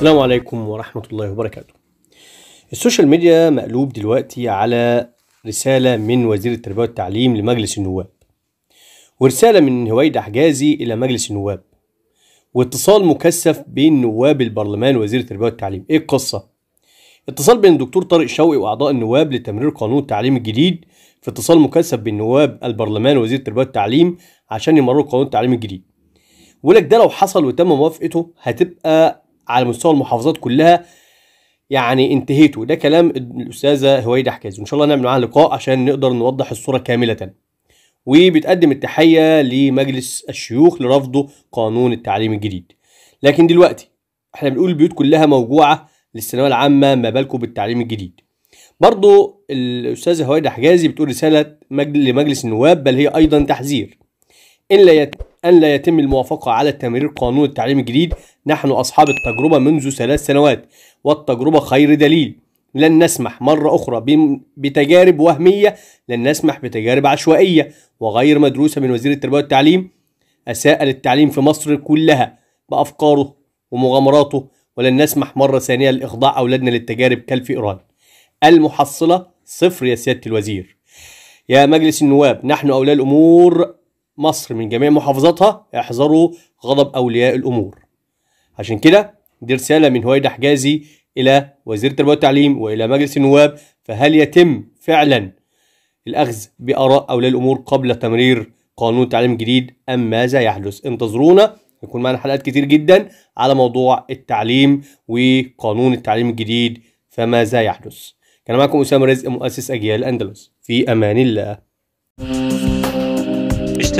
السلام عليكم ورحمة الله وبركاته السوشيال ميديا مقلوب دلوقتي على رسالة من وزير التربية والتعليم لمجلس النواب ورسالة من هويدة حجازي إلى مجلس النواب واتصال مكثف بين نواب البرلمان ووزير التربية والتعليم إيه القصة؟ اتصال بين الدكتور طارق شوقي وأعضاء النواب لتمرير قانون التعليم الجديد في اتصال مكثف بين نواب البرلمان ووزير التربية والتعليم عشان يمرروا قانون التعليم الجديد ولك ده لو حصل وتم موافقته هتبقى على مستوى المحافظات كلها يعني انتهيته ده كلام الاستاذه هويده حكازي وان شاء الله نعمل معاها لقاء عشان نقدر نوضح الصوره كامله وبتقدم التحيه لمجلس الشيوخ لرفضه قانون التعليم الجديد لكن دلوقتي احنا بنقول البيوت كلها موجوعه للثانويه العامه ما بالكم بالتعليم الجديد برضه الاستاذه هويده حجازي بتقول رساله لمجلس النواب بل هي ايضا تحذير إلا يت... أن لا يتم الموافقة على التمرير قانون التعليم الجديد نحن أصحاب التجربة منذ ثلاث سنوات والتجربة خير دليل لن نسمح مرة أخرى بتجارب وهمية لن نسمح بتجارب عشوائية وغير مدروسة من وزير التربية والتعليم أساء للتعليم في مصر كلها بأفكاره ومغامراته ولن نسمح مرة ثانية لإخضاع أولادنا للتجارب كالف إيران المحصلة صفر يا سيادة الوزير يا مجلس النواب نحن أولياء الأمور مصر من جميع محافظاتها احذروا غضب أولياء الأمور عشان كده دي رسالة من هويدا حجازي إلى وزير التربية والتعليم وإلى مجلس النواب فهل يتم فعلا الأخذ بآراء أولياء الأمور قبل تمرير قانون تعليم جديد أم ماذا يحدث انتظرونا يكون معنا حلقات كتير جدا على موضوع التعليم وقانون التعليم الجديد فماذا يحدث كان معكم أسامة رزق مؤسس أجيال الأندلس في أمان الله